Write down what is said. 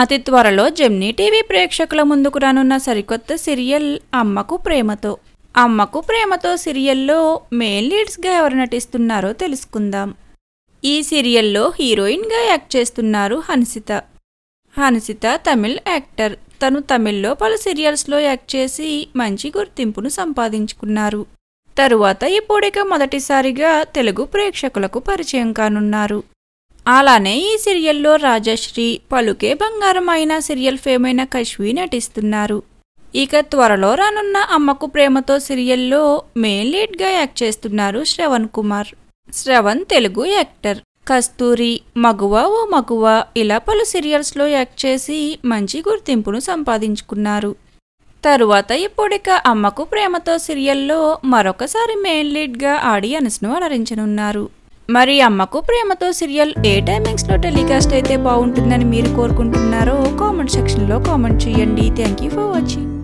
అతి త్వరలో Gemini TV ప్రేక్షకుల ముందుకు రానున్న సరికొత్త సీరియల్ అమ్మకు ప్రేమతో అమ్మకు ప్రేమతో సీరియల్లో మెయిన్ లీడ్స్గా ఎవరు నటిస్తున్నారో తెలుసుకుందాం ఈ సీరియల్లో హీరోయిన్గా యాక్ట్ చేస్తున్నారు హన్సిత హన్సిత తమిళ్ యాక్టర్ తను తమిళ్లో పలు సీరియల్స్లో యాక్ట్ చేసి మంచి గుర్తింపును సంపాదించుకున్నారు తరువాత ఇప్పుడిక మొదటిసారిగా తెలుగు ప్రేక్షకులకు పరిచయం కానున్నారు అలానే ఈ సీరియల్లో రాజశ్రీ పలుకే బంగారం అయిన సీరియల్ ఫేమ్ అయిన కశ్వి నటిస్తున్నారు ఇక త్వరలో రానున్న అమ్మకు ప్రేమతో సీరియల్లో మెయిన్ లీడ్గా యాక్ట్ చేస్తున్నారు శ్రవణ్ కుమార్ శ్రవణ్ తెలుగు యాక్టర్ కస్తూరి మగువ ఓ మగువ ఇలా పలు సీరియల్స్లో యాక్ట్ చేసి మంచి గుర్తింపును సంపాదించుకున్నారు తరువాత ఇప్పుడిక అమ్మకు ప్రేమతో సీరియల్లో మరొకసారి మెయిన్ లీడ్గా ఆడియన్స్ను అలరించనున్నారు మరి అమ్మకు ప్రేమతో సీరియల్ ఏ లో టెలికాస్ట్ అయితే బాగుంటుందని మీరు కోరుకుంటున్నారో కామెంట్ సెక్షన్లో కామెంట్ చేయండి థ్యాంక్ యూ ఫర్ వాచింగ్